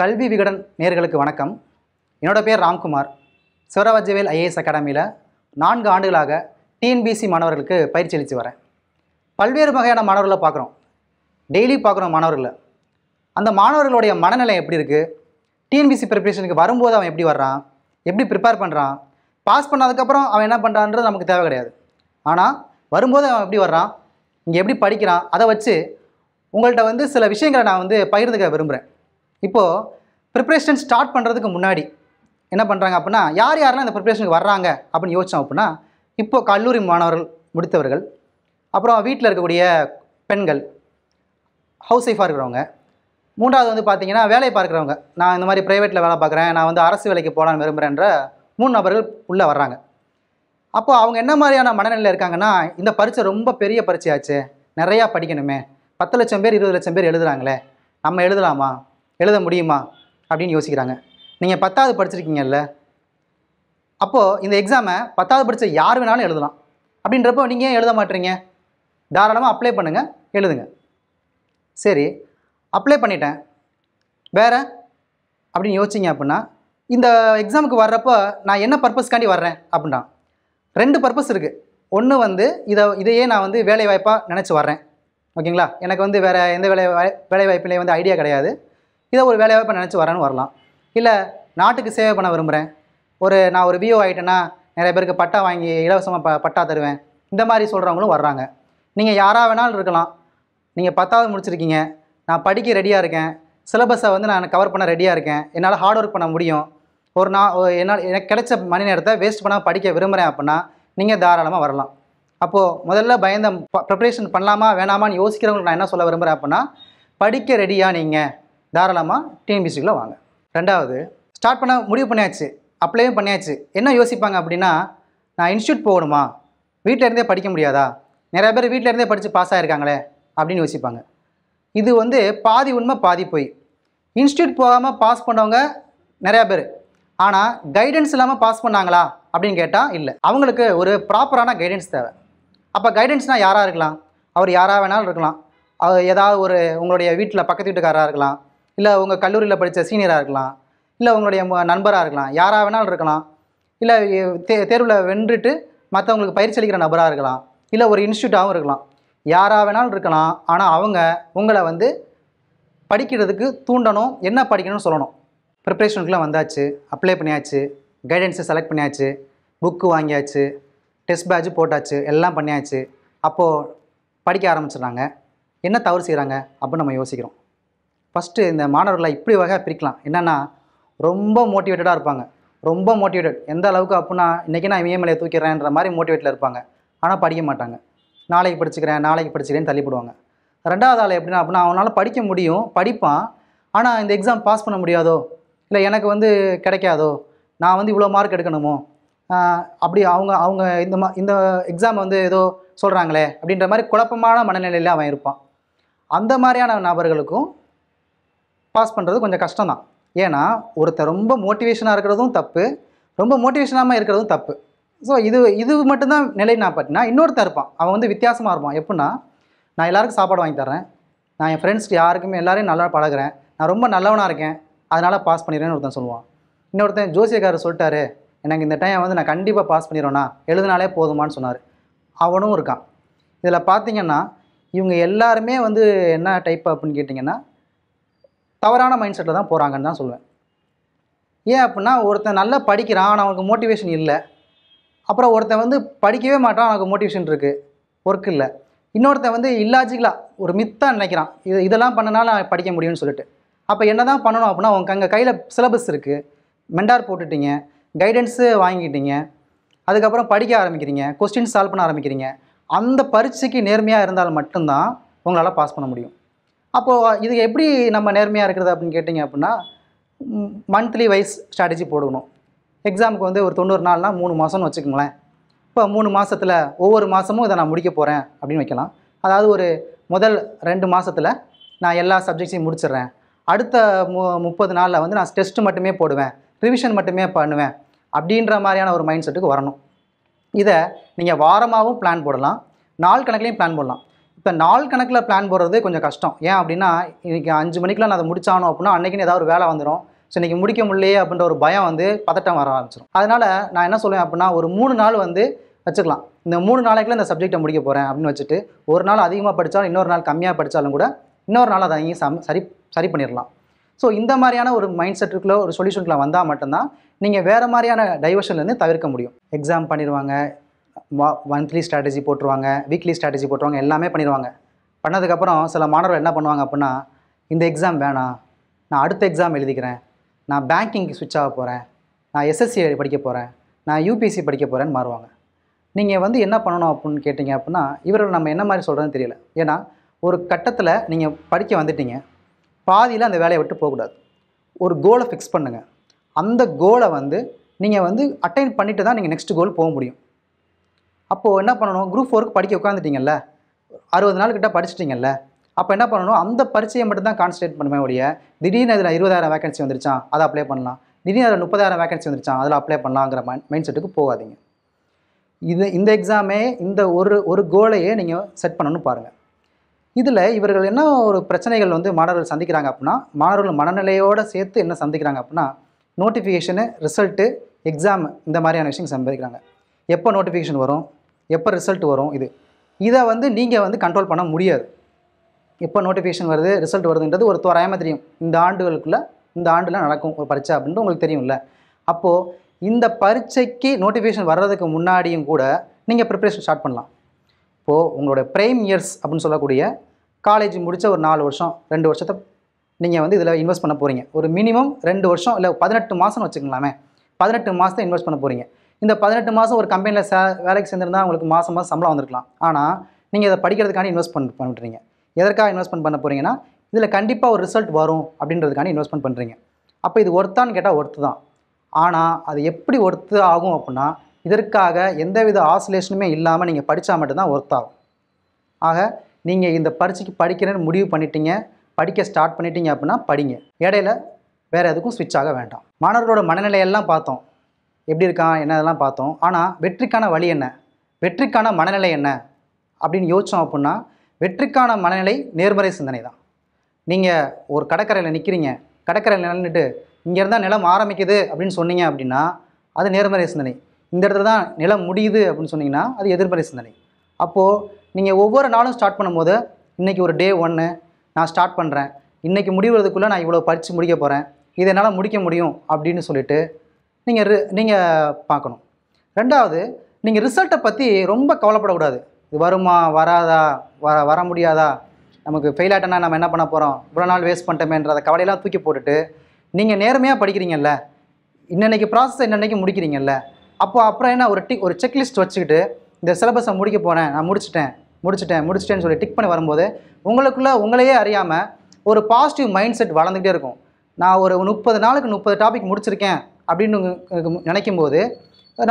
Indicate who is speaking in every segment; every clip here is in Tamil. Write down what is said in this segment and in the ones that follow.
Speaker 1: கல்வி விகடன் நேர்களுக்கு வணக்கம் என்னோடய பேர் ராம்குமார் சிவராஜ்வேல் ஐஏஎஸ் அகாடமியில் நான்கு ஆண்டுகளாக டிஎன்பிசி மாணவர்களுக்கு பயிற்சி அளித்து வரேன் பல்வேறு வகையான மாணவர்களை பார்க்குறோம் டெய்லி பார்க்குறோம் மாணவர்களை அந்த மாணவர்களுடைய மனநிலை எப்படி இருக்குது டிஎன்பிசி ப்ரிப்ரேஷனுக்கு வரும்போது அவன் எப்படி வர்றான் எப்படி ப்ரிப்பேர் பண்ணுறான் பாஸ் பண்ணதுக்கப்புறம் அவன் என்ன பண்ணுறான்றது நமக்கு தேவை கிடையாது ஆனால் வரும்போது அவன் எப்படி வர்றான் இங்கே எப்படி படிக்கிறான் அதை வச்சு உங்கள்கிட்ட வந்து சில விஷயங்களை நான் வந்து பகிர்ந்துக்க விரும்புகிறேன் இப்போது ப்ரிப்ரேஷன் ஸ்டார்ட் பண்ணுறதுக்கு முன்னாடி என்ன பண்ணுறாங்க அப்படின்னா யார் யாரெல்லாம் இந்த ப்ரிப்ரேஷனுக்கு வர்றாங்க அப்படின்னு யோசிச்சோம் அப்படின்னா இப்போது கல்லூரி மாணவர்கள் முடித்தவர்கள் அப்புறம் வீட்டில் இருக்கக்கூடிய பெண்கள் ஹவுஸ் ஒய்ஃபாக இருக்கிறவங்க மூன்றாவது வந்து பார்த்தீங்கன்னா வேலை பார்க்குறவங்க நான் இந்த மாதிரி ப்ரைவேட்டில் வேலை பார்க்குறேன் நான் வந்து அரசு வேலைக்கு போகலான்னு விரும்புகிறேன்ற மூணு நபர்கள் உள்ளே வர்றாங்க அப்போது அவங்க என்ன மாதிரியான மனநிலையில் இருக்காங்கன்னா இந்த பரீட்சை ரொம்ப பெரிய பரீட்சையாச்சு நிறையா படிக்கணுமே பத்து லட்சம் பேர் இருபது லட்சம் பேர் எழுதுகிறாங்களே நம்ம எழுதலாமா எழுத முடியுமா அப்படின்னு யோசிக்கிறாங்க நீங்கள் பத்தாவது படிச்சிருக்கீங்கல்ல அப்போது இந்த எக்ஸாமை பத்தாவது படித்த யார் வேணாலும் எழுதலாம் அப்படின்றப்போ நீங்கள் ஏன் எழுத மாட்டீங்க தாராளமாக அப்ளை பண்ணுங்கள் எழுதுங்க சரி அப்ளை பண்ணிட்டேன் வேறு அப்படின்னு யோசிச்சிங்க அப்படின்னா இந்த எக்ஸாமுக்கு வர்றப்போ நான் என்ன பர்பஸ்க்காண்டி வர்றேன் அப்படின்னா ரெண்டு பர்பஸ் இருக்குது ஒன்று வந்து இதை இதையே நான் வந்து வேலை வாய்ப்பாக நினச்சி வர்றேன் ஓகேங்களா எனக்கு வந்து வேறு எந்த வேலை வாய் வேலை வந்து ஐடியா கிடையாது இதை ஒரு வேலை வாய்ப்பாக நினச்சி வரேன்னு வரலாம் இல்லை நாட்டுக்கு சேவை பண்ண விரும்புகிறேன் ஒரு நான் ஒரு விஓ ஆகிட்டேன்னா நிறைய பேருக்கு பட்டா வாங்கி இலவசமாக ப பட்டா தருவேன் இந்த மாதிரி சொல்கிறவங்களும் வர்றாங்க நீங்கள் யாராக வேணாலும் இருக்கலாம் நீங்கள் பத்தாவது முடிச்சிருக்கீங்க நான் படிக்க ரெடியாக இருக்கேன் சிலபஸை வந்து நான் கவர் பண்ண ரெடியாக இருக்கேன் என்னால் ஹார்ட் ஒர்க் பண்ண முடியும் ஒரு நான் என்னால் எனக்கு கிடைச்ச மணி நேரத்தை வேஸ்ட் பண்ணாமல் படிக்க விரும்புகிறேன் அப்படின்னா நீங்கள் தாராளமாக வரலாம் அப்போது முதல்ல பயந்த ப்ரிப்ரேஷன் பண்ணலாமா வேணாமான்னு யோசிக்கிறவங்களுக்கு நான் என்ன சொல்ல விரும்புகிறேன் அப்படின்னா படிக்க ரெடியாக நீங்கள் தாராளமாக டிஎன்பிசிக்குள்ளே வாங்க ரெண்டாவது ஸ்டார்ட் பண்ண முடிவு பண்ணியாச்சு அப்ளையும் பண்ணியாச்சு என்ன யோசிப்பாங்க அப்படின்னா நான் இன்ஸ்டியூட் போகணுமா வீட்டில் இருந்தே படிக்க முடியாதா நிறைய பேர் வீட்டில் இருந்தே படித்து பாஸ் ஆகிருக்காங்களே அப்படின்னு யோசிப்பாங்க இது வந்து பாதி உண்மை பாதி போய் இன்ஸ்டியூட் போகாமல் பாஸ் பண்ணவங்க நிறையா பேர் ஆனால் கைடன்ஸ் இல்லாமல் பாஸ் பண்ணாங்களா அப்படின்னு கேட்டால் இல்லை அவங்களுக்கு ஒரு ப்ராப்பரான கைடன்ஸ் தேவை அப்போ கைடன்ஸ்னால் யாராக இருக்கலாம் அவர் யாராக வேணாலும் இருக்கலாம் அவர் ஏதாவது ஒரு உங்களுடைய வீட்டில் பக்கத்து வீட்டுக்காராக இருக்கலாம் இல்லை உங்கள் கல்லூரியில் படித்த சீனியராக இருக்கலாம் இல்லை உங்களுடைய நண்பராக இருக்கலாம் யாராக வேணாலும் இருக்கலாம் இல்லை தே தேர்வில் வென்றுட்டு மற்றவங்களுக்கு பயிற்சி அளிக்கிற நபராக இருக்கலாம் இல்லை ஒரு இன்ஸ்டியூட்டாகவும் இருக்கலாம் யாராக வேணாலும் இருக்கலாம் ஆனால் அவங்க உங்களை வந்து படிக்கிறதுக்கு தூண்டணும் என்ன படிக்கணும்னு சொல்லணும் ப்ரிப்ரேஷனுக்குலாம் வந்தாச்சு அப்ளை பண்ணியாச்சு கைடன்ஸை செலக்ட் பண்ணியாச்சு புக்கு வாங்கியாச்சு டெஸ்ட் பேட்ச் போட்டாச்சு எல்லாம் பண்ணியாச்சு அப்போது படிக்க ஆரம்பிச்சிடுறாங்க என்ன தவறு செய்கிறாங்க அப்படின்னு நம்ம யோசிக்கிறோம் ஃபஸ்ட்டு இந்த மாணவர்களை இப்படி வகையாக பிரிக்கலாம் என்னென்னா ரொம்ப மோட்டிவேட்டடாக இருப்பாங்க ரொம்ப மோட்டிவேட்டட் எந்த அளவுக்கு அப்புடின்னா இன்றைக்கி நான் இஎம்எல்ஏ தூக்கிறேன்ற மாதிரி மோட்டிவேட்டில் இருப்பாங்க ஆனால் படிக்க மாட்டாங்க நாளைக்கு படிச்சுக்கிறேன் நாளைக்கு படிச்சுக்கிறேன்னு தள்ளிப்படுவாங்க ரெண்டாவது ஆள் எப்படின்னா அப்படின்னா அவனால் படிக்க முடியும் படிப்பான் ஆனால் இந்த எக்ஸாம் பாஸ் பண்ண முடியாதோ இல்லை எனக்கு வந்து கிடைக்காதோ நான் வந்து இவ்வளோ மார்க் எடுக்கணுமோ அப்படி அவங்க அவங்க இந்த மா இந்த எக்ஸாம் வந்து ஏதோ சொல்கிறாங்களே அப்படின்ற மாதிரி குழப்பமான மனநிலையில் அவன் இருப்பான் அந்த மாதிரியான நபர்களுக்கும் பாஸ் பண்ணுறது கொஞ்சம் கஷ்டம் தான் ஏன்னா ஒருத்தர் ரொம்ப மோட்டிவேஷனாக இருக்கிறதும் தப்பு ரொம்ப மோட்டிவேஷனாக இருக்கிறதும் தப்பு ஸோ இது இது மட்டும்தான் நிலை நான் பார்த்தீங்கன்னா இன்னொருத்தர் இருப்பான் அவன் வந்து வித்தியாசமாக இருப்பான் எப்படின்னா நான் எல்லாருக்கும் சாப்பாடு வாங்கி தரேன் நான் என் ஃப்ரெண்ட்ஸ் யாருக்குமே எல்லோரையும் நல்லா பழகிறேன் நான் ரொம்ப நல்லவனாக இருக்கேன் அதனால் பாஸ் பண்ணிடுறேன்னு ஒருத்தன் சொல்லுவான் இன்னொருத்தன் ஜோசியக்காரர் சொல்லிட்டாரு எனக்கு இந்த டைம் வந்து நான் கண்டிப்பாக பாஸ் பண்ணிடுறேன்னா எழுதினாலே போதுமான்னு சொன்னார் அவனும் இருக்கான் இதில் பார்த்தீங்கன்னா இவங்க எல்லாருமே வந்து என்ன டைப் அப்படின்னு கேட்டிங்கன்னா தவறான மைண்ட் செட்டில் தான் போகிறாங்கன்னு தான் சொல்லுவேன் ஏன் அப்படின்னா ஒருத்தன் நல்லா படிக்கிறான் ஆனால் அவனுக்கு மோட்டிவேஷன் இல்லை அப்புறம் ஒருத்தன் வந்து படிக்கவே மாட்டான் அவனுக்கு மோட்டிவேஷன் இருக்குது ஒர்க் இல்லை இன்னொருத்தன் வந்து இல்லாஜிக்கலாக ஒரு மித்தாக நினைக்கிறான் இது இதெல்லாம் பண்ணனால படிக்க முடியும்னு சொல்லிட்டு அப்போ என்ன தான் பண்ணணும் அப்படின்னா உங்க அங்கே கையில் சிலபஸ் இருக்குது மெண்டார் போட்டுட்டீங்க கைடன்ஸு வாங்கிட்டீங்க அதுக்கப்புறம் படிக்க ஆரம்பிக்கிறீங்க கொஸ்டின் சால்வ் பண்ண ஆரம்பிக்கிறீங்க அந்த பரீட்சைக்கு நேர்மையாக இருந்தால் மட்டும்தான் உங்களால் பாஸ் பண்ண முடியும் அப்போது இது எப்படி நம்ம நேர்மையாக இருக்கிறது அப்படின்னு கேட்டிங்க அப்படின்னா மந்த்லி வைஸ் ஸ்ட்ராட்டஜி போடணும் எக்ஸாமுக்கு வந்து ஒரு தொண்ணூறு நாள்னால் மூணு மாதம்னு வச்சுக்கோங்களேன் இப்போ மூணு மாதத்தில் ஒவ்வொரு மாதமும் இதை நான் முடிக்க போகிறேன் அப்படின்னு வைக்கலாம் அதாவது ஒரு முதல் ரெண்டு மாதத்தில் நான் எல்லா சப்ஜெக்ட்ஸையும் முடிச்சிடுறேன் அடுத்த மு முப்பது நாளில் வந்து நான் டெஸ்ட் மட்டுமே போடுவேன் ரிவிஷன் மட்டுமே பண்ணுவேன் அப்படின்ற மாதிரியான ஒரு மைண்ட் செட்டுக்கு வரணும் இதை நீங்கள் வாரமாகவும் பிளான் போடலாம் நாள் கணக்குலையும் பிளான் போடலாம் இப்போ நாள் கணக்கில் பிளான் போடுறது கொஞ்சம் கஷ்டம் ஏன் அப்படின்னா இன்றைக்கி அஞ்சு மணிக்கெலாம் நான் அதை முடிச்சானோ அப்படின்னா அன்றைக்கின்னு ஏதாவது ஒரு வேலை வந்துடும் ஸோ இன்றைக்கி முடிக்க முடியலையே அப்படின்ற ஒரு பயம் வந்து பதட்டம் வர ஆரம்பிச்சிடும் அதனால் நான் என்ன சொல்லுவேன் அப்படின்னா ஒரு மூணு நாள் வந்து வச்சுக்கலாம் இந்த மூணு நாளைக்குள்ள இந்த சப்ஜெக்டை முடிக்க போகிறேன் அப்படின்னு வச்சுட்டு ஒரு நாள் அதிகமாக படித்தாலும் இன்னொரு நாள் கம்மியாக படித்தாலும் கூட இன்னொரு நாள் அதை அங்கேயும் சம் சரி சரி பண்ணிடலாம் ஸோ இந்த மாதிரியான ஒரு மைண்ட் செட்டுக்குள்ளே ஒரு சொல்யூஷனுக்குள்ளே வந்தால் மட்டும்தான் நீங்கள் வேறு மாதிரியான டைவர்ஷன்லேருந்து தவிர்க்க முடியும் எக்ஸாம் பண்ணிடுவாங்க மந்த்லி ஸ்ட்ராட்டஜி போட்டுருவாங்க வீக்லி ஸ்ட்ராட்டஜி போட்டுருவாங்க எல்லாமே பண்ணிடுவாங்க பண்ணதுக்கப்புறம் சில மாணவர்கள் என்ன பண்ணுவாங்க அப்படின்னா இந்த எக்ஸாம் வேணாம் நான் அடுத்த எக்ஸாம் எழுதிக்கிறேன் நான் பேங்கிங் ஸ்விட்ச் ஆக போகிறேன் நான் எஸ்எஸ்சி படிக்க போகிறேன் நான் யூபிஎஸ்சி படிக்க போகிறேன்னு மாறுவாங்க நீங்கள் வந்து என்ன பண்ணணும் அப்படின்னு கேட்டிங்க அப்படின்னா இவர்கள் நம்ம என்ன மாதிரி சொல்கிறதுன்னு தெரியல ஏன்னா ஒரு கட்டத்தில் நீங்கள் படிக்க வந்துட்டீங்க பாதியில் அந்த வேலையை விட்டு போகக்கூடாது ஒரு கோலை ஃபிக்ஸ் பண்ணுங்கள் அந்த கோலை வந்து நீங்கள் வந்து அட்டைன் பண்ணிவிட்டு தான் நீங்கள் நெக்ஸ்ட் கோல் போக முடியும் அப்போது என்ன பண்ணணும் குரூப் ஃபோருக்கு படிக்க உட்காந்துட்டிங்கல்ல அறுபது நாள் கிட்ட படிச்சிட்டிங்கல்ல அப்போ என்ன பண்ணணும் அந்த பரிச்சையை மட்டும்தான் கான்சன்ட்ரேட் பண்ணுமே ஒழிய திடீர்னு இதில் இருபதாயிரம் வேகன்சி வந்துருச்சான் அதை அப்ளை பண்ணலாம் திடீர்னு அதில் முப்பதாயிரம் வேகன்சி வந்துருச்சான் அதில் அப்ளை பண்ணலாங்கிற மைண்ட் மைண்ட் செட்டுக்கு போகாதீங்க இது இந்த எக்ஸாமே இந்த ஒரு ஒரு கோலையே நீங்கள் செட் பண்ணணும்னு பாருங்கள் இதில் இவர்கள் என்ன ஒரு பிரச்சனைகள் வந்து மாணவர்கள் சந்திக்கிறாங்க அப்படின்னா மாணவர்கள் மனநிலையோடு சேர்த்து என்ன சந்திக்கிறாங்க அப்படின்னா நோட்டிஃபிகேஷனு ரிசல்ட்டு எக்ஸாம் இந்த மாதிரியான விஷயம் சம்பாதிக்கிறாங்க எப்போ நோட்டிஃபிகேஷன் வரும் எப்போ ரிசல்ட் வரும் இது இதை வந்து நீங்கள் வந்து கண்ட்ரோல் பண்ண முடியாது எப்போ நோட்டிஃபிகேஷன் வருது ரிசல்ட் வருதுன்றது ஒரு தோராயமாக தெரியும் இந்த ஆண்டுகளுக்குள்ளே இந்த ஆண்டில் நடக்கும் ஒரு பரீட்சை அப்படின்ட்டு உங்களுக்கு தெரியும்ல அப்போது இந்த பரீட்சைக்கு நோட்டிஃபிகேஷன் வர்றதுக்கு முன்னாடியும் கூட நீங்கள் ப்ரிப்ரேஷன் ஸ்டார்ட் பண்ணலாம் இப்போது உங்களோட ப்ரைம் இயர்ஸ் அப்படின்னு சொல்லக்கூடிய காலேஜ் முடித்த ஒரு நாலு வருஷம் ரெண்டு வருஷத்தை நீங்கள் வந்து இதில் இன்வெஸ்ட் பண்ண போகிறீங்க ஒரு மினிமம் ரெண்டு வருஷம் இல்லை பதினெட்டு மாதம்னு வச்சுக்கலாமே பதினெட்டு மாதத்தை இன்வெஸ்ட் பண்ண போகிறீங்க இந்த பதினெட்டு மாதம் ஒரு கம்பெனியில் சே வேலைக்கு சேர்ந்துருந்தா உங்களுக்கு மாதம் மாதம் சம்பளம் வந்திருக்கலாம் ஆனால் நீங்கள் இதை படிக்கிறதுக்கான இன்வெஸ்ட்மெண்ட் பண்ணுறீங்க எதற்காக இன்வெஸ்ட்மெண்ட் பண்ண போகிறீங்கன்னா இதில் கண்டிப்பாக ஒரு ரிசல்ட் வரும் அப்படின்றதுக்கான இன்வெஸ்ட்மெண்ட் பண்ணுறீங்க அப்போ இது ஒர்த்தான்னு கேட்டால் ஒர்த்து தான் ஆனால் அது எப்படி ஒர்த்து ஆகும் அப்படின்னா இதற்காக எந்தவித ஆசிலேஷனுமே இல்லாமல் நீங்கள் படித்தா மட்டும்தான் ஒர்த் ஆகும் ஆக நீங்கள் இந்த பரீட்சைக்கு படிக்கிறேன்னு முடிவு பண்ணிட்டீங்க படிக்க ஸ்டார்ட் பண்ணிட்டீங்க அப்படின்னா படிங்க இடையில வேறு எதுக்கும் ஸ்விட்ச் ஆக வேண்டாம் மாணவர்களோட மனநிலையெல்லாம் பார்த்தோம் எப்படி இருக்கான் என்ன இதெல்லாம் பார்த்தோம் ஆனால் வெற்றிக்கான வழி என்ன வெற்றிக்கான மனநிலை என்ன அப்படின்னு யோசித்தோம் அப்படின்னா வெற்றிக்கான மனநிலை நேர்மறை சிந்தனை தான் நீங்கள் ஒரு கடற்கரையில் நிற்கிறீங்க கடற்கரையில் நிலந்துட்டு இங்கே இருந்தால் நிலம் ஆரம்பிக்குது அப்படின்னு சொன்னீங்க அப்படின்னா அது நேர்மறை சிந்தனை இந்த இடத்துல தான் நிலம் முடியுது அப்படின்னு சொன்னீங்கன்னா அது எதிர்மறை சிந்தனை அப்போது நீங்கள் ஒவ்வொரு நாளும் ஸ்டார்ட் பண்ணும்போது இன்றைக்கி ஒரு டே ஒன்று நான் ஸ்டார்ட் பண்ணுறேன் இன்றைக்கி முடிவுறதுக்குள்ளே நான் இவ்வளோ பறித்து முடிக்க போகிறேன் இதனால் என்னால் முடிக்க முடியும் அப்படின்னு சொல்லிட்டு நீங்கள் ரி நீங்கள் பார்க்கணும் ரெண்டாவது நீங்கள் ரிசல்ட்டை பற்றி ரொம்ப கவலைப்படக்கூடாது இது வருமா வராதா வர வர முடியாதா நமக்கு ஃபெயில் ஆகிட்டோன்னா நம்ம என்ன பண்ண போகிறோம் இவ்வளோ நாள் வேஸ்ட் பண்ணிட்டோமேன்ற கவலையெல்லாம் தூக்கி போட்டுட்டு நீங்கள் நேர்மையாக படிக்கிறீங்கல்ல இன்னன்னைக்கு ப்ராசஸ் இன்னன்னைக்கு முடிக்கிறீங்கல்ல அப்போ அப்புறம் என்ன ஒரு டிக் ஒரு செக்லிஸ்ட் வச்சுக்கிட்டு இந்த சிலபஸை முடிக்க போனேன் நான் முடிச்சிட்டேன் முடிச்சிட்டேன் முடிச்சிட்டேன்னு சொல்லி டிக் பண்ணி வரும்போது உங்களுக்குள்ளே உங்களையே அறியாமல் ஒரு பாசிட்டிவ் மைண்ட் செட் வளர்ந்துக்கிட்டே இருக்கும் நான் ஒரு முப்பது நாளுக்கு முப்பது டாபிக் முடிச்சிருக்கேன் அப்படின்னு நினைக்கும் போது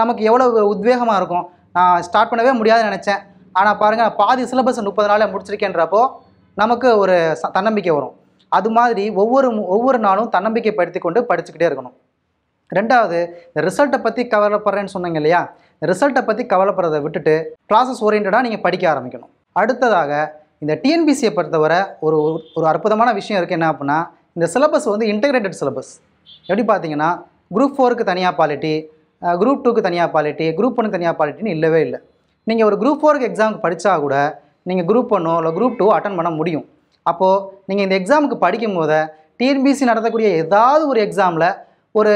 Speaker 1: நமக்கு எவ்வளோ உத்வேகமாக இருக்கும் நான் ஸ்டார்ட் பண்ணவே முடியாதுன்னு நினச்சேன் ஆனால் பாருங்கள் பாதி சிலபஸ் முப்பது நாளில் முடிச்சிருக்கேன்றப்போ நமக்கு ஒரு தன்னம்பிக்கை வரும் அது மாதிரி ஒவ்வொரு ஒவ்வொரு நாளும் தன்னம்பிக்கை படுத்தி கொண்டு படிச்சுக்கிட்டே இருக்கணும் ரெண்டாவது இந்த ரிசல்ட்டை பற்றி கவலைப்படுறேன்னு சொன்னீங்க இல்லையா ரிசல்ட்டை பற்றி கவலைப்படுறதை விட்டுட்டு ப்ராசஸ் ஓரியன்டாக நீங்கள் படிக்க ஆரம்பிக்கணும் அடுத்ததாக இந்த டிஎன்பிசியை பொறுத்தவரை ஒரு ஒரு அற்புதமான விஷயம் இருக்குது என்ன அப்படின்னா இந்த சிலபஸ் வந்து இன்டெகிரேட்டட் சிலபஸ் எப்படி பார்த்தீங்கன்னா குரூப் ஃபோருக்கு தனியாக பாலிட்டி குரூப் டூக்கு தனியாக பாலிட்டி குரூப் ஒனுக்கு தனியாக பாலிட்டின்னு இல்லவே இல்லை நீங்கள் ஒரு குரூப் ஃபோருக்கு எக்ஸாமுக்கு படித்தா கூட நீங்கள் குரூப் ஒன்னோ இல்லை குரூப் டூ அட்டன் பண்ண முடியும் அப்போது நீங்கள் இந்த எக்ஸாமுக்கு படிக்கும் போது டிஎன்பிசி நடத்தக்கூடிய ஏதாவது ஒரு எக்ஸாமில் ஒரு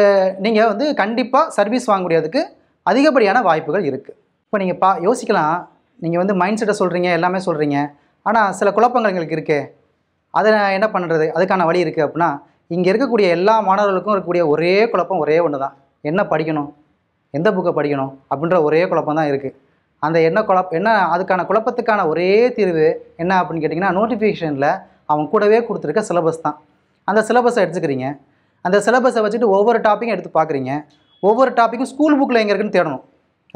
Speaker 1: நீங்கள் வந்து கண்டிப்பாக சர்வீஸ் வாங்கக்கூடியதுக்கு அதிகப்படியான வாய்ப்புகள் இருக்குது இப்போ நீங்கள் பா யோசிக்கலாம் நீங்கள் வந்து மைண்ட் செட்டை சொல்கிறீங்க எல்லாமே சொல்கிறீங்க ஆனால் சில குழப்பங்கள் எங்களுக்கு இருக்குது அதை என்ன பண்ணுறது அதுக்கான வழி இருக்குது அப்படின்னா இங்கே இருக்கக்கூடிய எல்லா மாணவர்களுக்கும் இருக்கக்கூடிய ஒரே குழப்பம் ஒரே ஒன்று தான் என்ன படிக்கணும் எந்த புக்கை படிக்கணும் அப்படின்ற ஒரே குழப்பம் தான் இருக்குது அந்த என்ன குழப்ப என்ன அதுக்கான குழப்பத்துக்கான ஒரே தீர்வு என்ன அப்படின்னு கேட்டிங்கன்னா நோட்டிஃபிகேஷனில் அவங்க கூடவே கொடுத்துருக்க சிலபஸ் தான் அந்த சிலபஸை எடுத்துக்கிறீங்க அந்த சிலபஸை வச்சுட்டு ஒவ்வொரு டாப்பிக்கும் எடுத்து பார்க்குறீங்க ஒவ்வொரு டாப்பிக்கும் ஸ்கூல் புக்கில் எங்கே இருக்குன்னு தேடணும்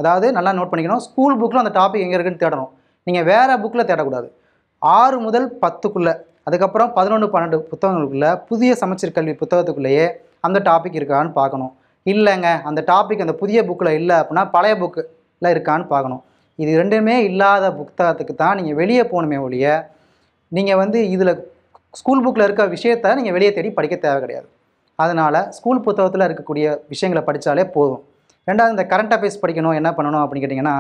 Speaker 1: அதாவது நல்லா நோட் பண்ணிக்கணும் ஸ்கூல் புக்கில் அந்த டாபிக் எங்கே இருக்குன்னு தேடணும் நீங்கள் வேறு புக்கில் தேடக்கூடாது ஆறு முதல் பத்துக்குள்ளே அதுக்கப்புறம் பதினொன்று பன்னெண்டு புத்தகங்களுக்குள்ளே புதிய சமச்சீர் கல்வி புத்தகத்துக்குள்ளேயே அந்த டாபிக் இருக்கான்னு பார்க்கணும் இல்லைங்க அந்த டாபிக் அந்த புதிய புக்கில் இல்லை அப்படின்னா பழைய புக்கில் இருக்கான்னு பார்க்கணும் இது ரெண்டுமே இல்லாத புத்தகத்துக்கு தான் நீங்கள் வெளியே போகணுமே ஒழிய நீங்கள் வந்து இதில் ஸ்கூல் புக்கில் இருக்க விஷயத்த நீங்கள் வெளியே தேடி படிக்க தேவை கிடையாது அதனால் ஸ்கூல் புத்தகத்தில் இருக்கக்கூடிய விஷயங்களை படித்தாலே போதும் ரெண்டாவது இந்த கரண்ட் அஃபேர்ஸ் படிக்கணும் என்ன பண்ணணும் அப்படின்னு கேட்டிங்கன்னா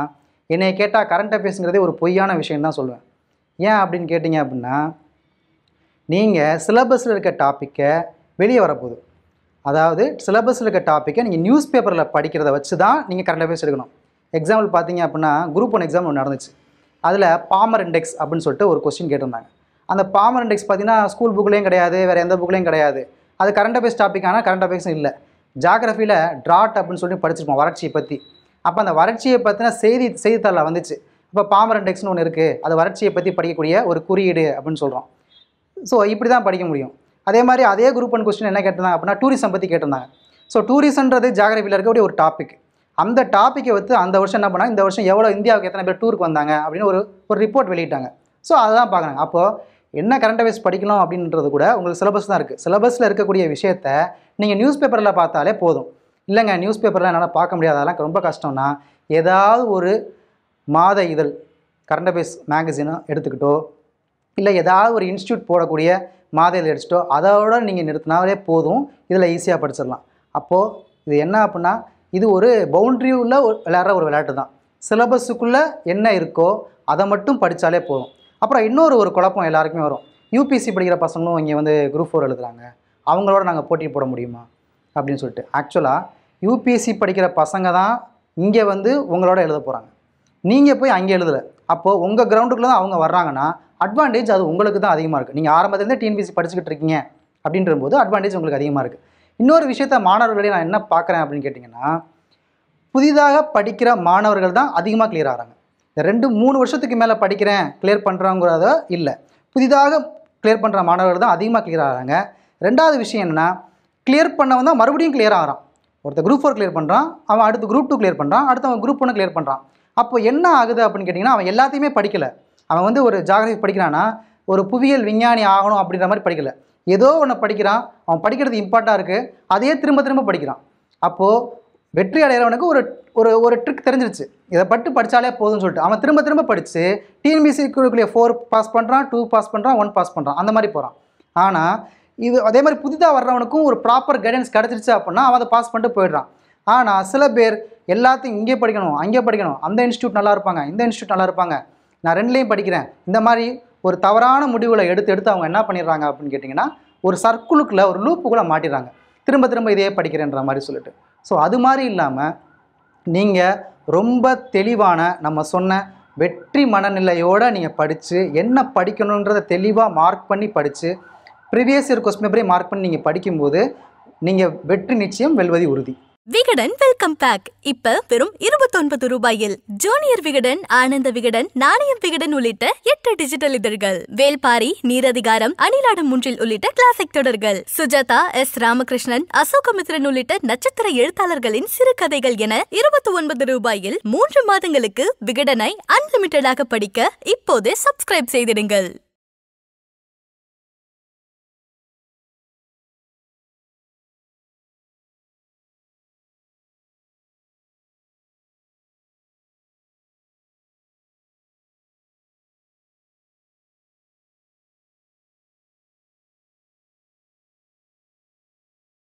Speaker 1: என்னை கேட்டால் கரண்ட் அஃபேர்ஸுங்கிறதே ஒரு பொய்யான விஷயம் தான் சொல்லுவேன் ஏன் அப்படின்னு கேட்டிங்க அப்படின்னா நீங்கள் சிலபஸில் இருக்க டாப்பிக்கை வெளியே வரப்போகுது அதாவது சிலபஸில் இருக்க டாப்பிக்கை நீங்கள் நியூஸ் பேப்பரில் படிக்கிறத வச்சு தான் நீங்கள் கரண்ட் அஃபேர்ஸ் எடுக்கணும் எக்ஸாம்பிள் பார்த்தீங்க அப்படின்னா குரூப் ஒன் எக்ஸாம் ஒன்று நடந்துச்சு அதில் பாமர் இண்டெக்ஸ் அப்படின்னு சொல்லிட்டு ஒரு கொஸ்டின் கேட்டிருந்தாங்க அந்த பாமர் இண்டெக்ஸ் பார்த்தீங்கன்னா ஸ்கூல் புக்லேயும் கிடையாது வேறு எந்த புக்லேயும் கிடையாது அது கரண்ட் அஃபேர்ஸ் டாப்பிக் ஆனால் கரண்ட் அஃபேர்ஸும் இல்லை ஜாகிரஃபியில் ட்ராட் அப்படின்னு சொல்லி படிச்சிருப்போம் வறட்சியை பற்றி அப்போ அந்த வறட்சியை பற்றின செய்தி செய்தித்தாளில் வந்துச்சு இப்போ பாமர் இண்டெக்ஸ்னு ஒன்று இருக்குது அது வறட்சியை பற்றி படிக்கக்கூடிய ஒரு குறியீடு அப்படின்னு சொல்கிறோம் ஸோ இப்படி தான் படிக்க முடியும் அதே மாதிரி அதே குரூப் ஒன் கொஸ்டின் என்ன கேட்டிருந்தாங்க அப்படின்னா டூரிசம் பற்றி கேட்டிருந்தாங்க ஸோ டூரிசம்ன்றது ஜாகிரபியில் இருக்கக்கூடிய ஒரு டாபிக் அந்த டாப்பிக்கை வந்து அந்த வருஷம் என்ன பண்ணால் இந்த வருஷம் எவ்வளோ இந்தியாவுக்கு எத்தனை பேர் டூருக்கு வந்தாங்க அப்படின்னு ஒரு ஒரு ரிப்போர்ட் வெளியிட்டாங்க ஸோ அதுதான் பார்க்குறாங்க அப்போது என்ன கரண்ட் அஃபேர்ஸ் படிக்கணும் அப்படின்றது கூட உங்களுக்கு சிலபஸ் தான் இருக்குது சிலபஸில் இருக்கக்கூடிய விஷயத்த நீங்கள் நியூஸ் பேப்பரில் பார்த்தாலே போதும் இல்லைங்க நியூஸ் பேப்பரில் என்னால் பார்க்க முடியாது அதெல்லாம் ரொம்ப கஷ்டம்னா ஏதாவது ஒரு மாத இதழ் கரண்ட் அஃபேர்ஸ் மேகசினாக எடுத்துக்கிட்டோ இல்லை ஏதாவது ஒரு இன்ஸ்டியூட் போடக்கூடிய மாதையில் அடிச்சிட்டோ அதோட நீங்கள் நிறுத்தினாலே போதும் இதில் ஈஸியாக படிச்சிடலாம் அப்போது இது என்ன அப்படின்னா இது ஒரு பவுண்ட்ரி உள்ள விளையாடுற ஒரு விளையாட்டு தான் சிலபஸுக்குள்ளே என்ன இருக்கோ அதை மட்டும் படித்தாலே போதும் அப்புறம் இன்னொரு ஒரு குழப்பம் எல்லாருக்குமே வரும் யூபிசி படிக்கிற பசங்களும் இங்கே வந்து குரூப் ஃபோர் எழுதுகிறாங்க அவங்களோட நாங்கள் போட்டி போட முடியுமா அப்படின்னு சொல்லிட்டு ஆக்சுவலாக யூபிஎஸ்சி படிக்கிற பசங்க தான் இங்கே வந்து உங்களோட எழுத போகிறாங்க நீங்கள் போய் அங்கே எழுதலை அப்போது உங்கள் கிரவுண்டுக்குள்ளே தான் அவங்க வர்றாங்கன்னா அட்வான்டேஜ் அது உங்களுக்கு தான் அதிகமாக இருக்குது நீங்கள் ஆரம்பத்துலேருந்தே டிஎன்பிசி படிச்சுக்கிட்டு இருக்கீங்க அப்படின்ற போது அட்வான்டேஜ் உங்களுக்கு அதிகமாக இருக்குது இன்னொரு விஷயத்த மாணவர்களிடையே நான் என்ன பார்க்குறேன் அப்படின்னு கேட்டிங்கன்னா புதிதாக படிக்கிற மாணவர்கள் தான் அதிகமாக கிளியர் ஆகிறாங்க இந்த ரெண்டு மூணு வருஷத்துக்கு மேலே படிக்கிறேன் கிளியர் பண்ணுறாங்கிறத இல்லை புதிதாக கிளியர் பண்ணுற மாணவர்கள் தான் அதிகமாக கிளியர் ஆகிறாங்க ரெண்டாவது விஷயம் என்னென்னா கிளியர் பண்ணவன் தான் மறுபடியும் கிளியர் ஆகிறான் ஒருத்தர் குரூப் ஃபோர் கிளியர் பண்ணுறான் அவன் அடுத்து குரூப் டூ கிளியர் பண்ணுறான் அடுத்து அவன் குரூப் ஒன்று கிளியர் பண்ணுறான் அப்போ என்ன ஆகுது அப்படின்னு கேட்டிங்கன்னா அவன் எல்லாத்தையுமே படிக்கலை அவன் வந்து ஒரு ஜாகிரபி படிக்கிறான்னா ஒரு புவியியல் விஞ்ஞானி ஆகணும் அப்படின்ற மாதிரி படிக்கலை ஏதோ ஒன்று படிக்கிறான் அவன் படிக்கிறது இம்பார்ட்டாக இருக்குது அதையே திரும்ப திரும்ப படிக்கிறான் அப்போது வெற்றி அடையிறவனுக்கு ஒரு ஒரு ஒரு ட்ரிக் தெரிஞ்சிருச்சு இதை பட்டு படித்தாலே போதும்னு சொல்லிட்டு அவன் திரும்ப திரும்ப படித்து டிஎன்பிசி குழுக்குள்ளே ஃபோர் பாஸ் பண்ணுறான் டூ பாஸ் பண்ணுறான் ஒன் பாஸ் பண்ணுறான் அந்த மாதிரி போகிறான் ஆனால் இது அதே மாதிரி புதிதாக வர்றவனுக்கும் ஒரு ப்ராப்பர் கைடன்ஸ் கிடச்சிருச்சு அப்படின்னா அவன் அதை பாஸ் பண்ணிட்டு போயிடுறான் ஆனால் சில பேர் எல்லாத்தையும் இங்கே படிக்கணும் அங்கே படிக்கணும் அந்த இன்ஸ்டியூட் நல்லா இருப்பாங்க இந்த இன்ஸ்டியூட் நல்லா இருப்பாங்க நான் ரெண்டுலேயும் படிக்கிறேன் இந்த மாதிரி ஒரு தவறான முடிவுகளை எடுத்து எடுத்து அவங்க என்ன பண்ணிடுறாங்க அப்படின்னு கேட்டிங்கன்னா ஒரு சர்க்குலுக்குள்ள ஒரு லூப்புக்குள்ளே மாட்டிடுறாங்க திரும்ப திரும்ப இதையே படிக்கிறேன்ற மாதிரி சொல்லிட்டு ஸோ அது மாதிரி இல்லாமல் நீங்கள் ரொம்ப தெளிவான நம்ம சொன்ன வெற்றி மனநிலையோடு நீங்கள் படித்து என்ன படிக்கணுன்றதை தெளிவாக மார்க் பண்ணி படித்து ப்ரீவியஸ் இயர் கொஸ்டின் பேப்பரே மார்க் பண்ணி நீங்கள் படிக்கும்போது நீங்கள் வெற்றி நிச்சயம் வெல்வதி உறுதி விகடன் வெல்கம் பேக் இப்ப வெறும் இருபத்தொன்பது ரூபாயில் ஜூனியர் விகடன் ஆனந்த விகடன் நாணயம் விகடன் உள்ளிட்ட எட்டு டிஜிட்டல் இதழ்கள் வேல்பாரி நீரதிகாரம் அணிலாடும் முன்றில் உள்ளிட்ட கிளாசிக் தொடர்கள் சுஜாதா எஸ் ராமகிருஷ்ணன் அசோகமித்ரன் உள்ளிட்ட நட்சத்திர எழுத்தாளர்களின் சிறுகதைகள் என இருபத்தி ஒன்பது ரூபாயில் மூன்று மாதங்களுக்கு விகடனை அன்லிமிட்டடாக படிக்க இப்போதே சப்ஸ்கிரைப் செய்திடுங்கள்